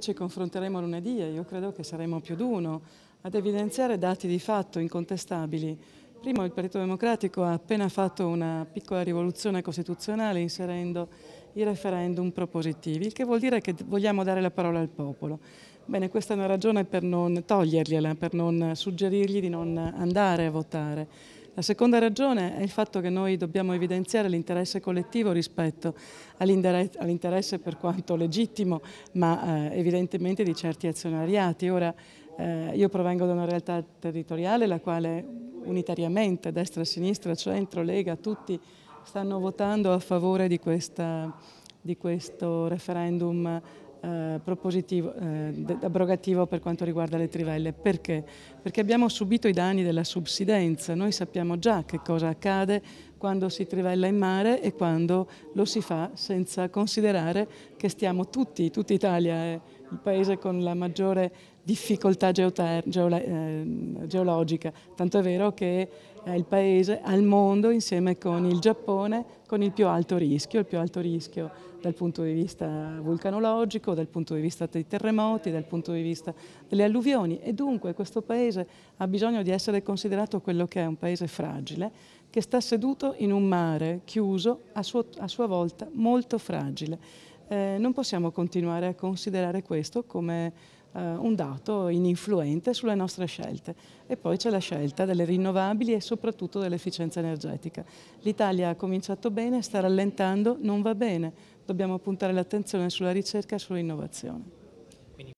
Poi ci confronteremo lunedì e io credo che saremo più di uno ad evidenziare dati di fatto incontestabili. Primo, il Partito Democratico ha appena fatto una piccola rivoluzione costituzionale inserendo i referendum propositivi, il che vuol dire che vogliamo dare la parola al popolo. Bene, questa è una ragione per non togliergliela, per non suggerirgli di non andare a votare. La seconda ragione è il fatto che noi dobbiamo evidenziare l'interesse collettivo rispetto all'interesse per quanto legittimo, ma eh, evidentemente di certi azionariati. Ora, eh, io provengo da una realtà territoriale la quale unitariamente, destra, sinistra, centro, Lega, tutti stanno votando a favore di, questa, di questo referendum eh, propositivo, eh, abrogativo per quanto riguarda le trivelle. Perché? Perché abbiamo subito i danni della subsidenza, noi sappiamo già che cosa accade quando si trivella in mare e quando lo si fa senza considerare che stiamo tutti, tutta Italia è il paese con la maggiore difficoltà geolo ehm, geologica, tanto è vero che è il paese al mondo insieme con il Giappone con il più alto rischio, il più alto rischio dal punto di vista vulcanologico, dal punto di vista dei terremoti, dal punto di vista delle alluvioni e dunque questo paese ha bisogno di essere considerato quello che è un paese fragile che sta seduto in un mare chiuso, a, suo, a sua volta molto fragile. Eh, non possiamo continuare a considerare questo come eh, un dato ininfluente sulle nostre scelte. E poi c'è la scelta delle rinnovabili e soprattutto dell'efficienza energetica. L'Italia ha cominciato bene, sta rallentando, non va bene. Dobbiamo puntare l'attenzione sulla ricerca e sull'innovazione.